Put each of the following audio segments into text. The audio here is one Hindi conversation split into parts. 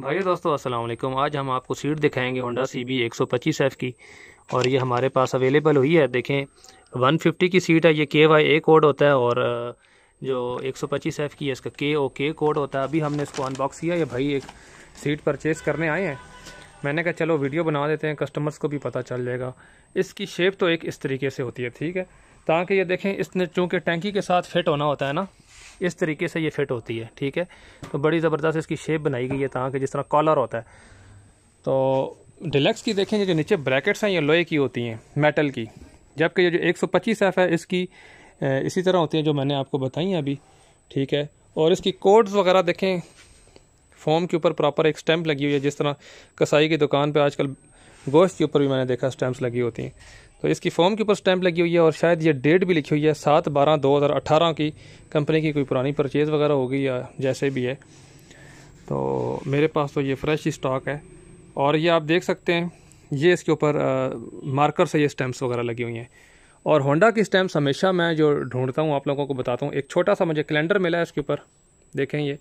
भाई दोस्तों अस्सलाम वालेकुम आज हम आपको सीट दिखाएंगे होंडा सी बी एक सौ पच्चीस एफ़ की और ये हमारे पास अवेलेबल हुई है देखें वन फिफ्टी की सीट है ये के वाई ए कोड होता है और जो एक सौ पच्चीस एफ़ की है इसका के ओ के कोड होता है अभी हमने इसको अनबॉक्स किया ये भाई एक सीट परचेज़ करने आए हैं मैंने कहा चलो वीडियो बना देते हैं कस्टमर्स को भी पता चल जाएगा इसकी शेप तो एक इस तरीके से होती है ठीक है ताकि ये देखें इसने चूँकि टैंकी के साथ फिट होना होता है ना इस तरीके से ये फिट होती है ठीक है तो बड़ी ज़बरदस्त इसकी शेप बनाई गई है ताँ जिस तरह कॉलर होता है तो डिलेक्स की देखेंगे जो नीचे ब्रैकेट्स हैं ये लोहे की होती हैं मेटल की जबकि ये जो 125 एफ है इसकी इसी तरह होती है जो मैंने आपको बताई हैं अभी ठीक है और इसकी कोड्स वगैरह देखें फॉर्म के ऊपर प्रॉपर एक स्टैम्प लगी हुई है जिस तरह कसाई की दुकान पर आजकल गोश्त के ऊपर भी मैंने देखा स्टैंप्स लगी होती हैं तो इसकी फॉर्म के ऊपर स्टैंप लगी हुई है और शायद ये डेट भी लिखी हुई है सात बारह दो हज़ार अठारह की कंपनी की कोई पुरानी परचेज़ वगैरह होगी या जैसे भी है तो मेरे पास तो ये फ्रेश स्टॉक है और ये आप देख सकते हैं ये इसके ऊपर मार्कर से ये स्टैम्प्स वगैरह लगी हुई हैं और होंडा की स्टैम्प्स हमेशा मैं जो ढूंढता हूँ आप लोगों को बताता हूँ एक छोटा सा मुझे कैलेंडर मिला है इसके ऊपर देखें ये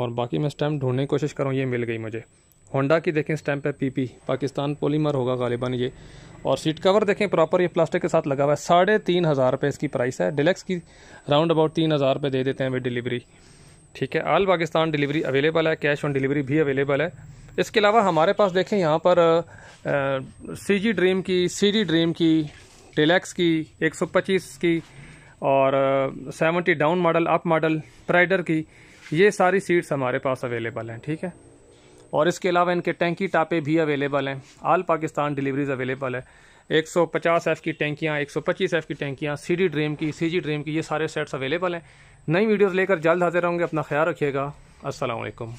और बाकी मैं स्टैम्प ढूंढने की कोशिश करूँ ये मिल गई मुझे होंडा की देखें स्टैम्प है पीपी पाकिस्तान पोलीमर होगा गालिबा ये और सीट कवर देखें प्रॉपर ये प्लास्टिक के साथ लगा हुआ है साढ़े तीन हज़ार रुपये इसकी प्राइस है डिलेक्स की राउंड अबाउट तीन हज़ार रुपये दे देते हैं वे डिलीवरी ठीक है आल पाकिस्तान डिलीवरी अवेलेबल है कैश ऑन डिलीवरी भी अवेलेबल है इसके अलावा हमारे पास देखें यहाँ पर सी जी ड्रीम की सी जी ड्रीम की डिलेक्स की एक सौ पच्चीस की और seventy down model up model Pridor की ये सारी सीट्स हमारे पास अवेलेबल हैं ठीक है और इसके अलावा इनके टैंकी टापे भी अवेलेबल हैं आल पाकिस्तान डिलीवरीज अवेलेबल है 150 एफ की टैंकियाँ 125 एफ की टैंकियाँ सी डी ड्रीम की सी जी ड्रीम की ये सारे सेट्स अवेलेबल हैं नई वीडियोस लेकर जल्द हाजिर होंगे अपना ख्याल रखिएगा असलकम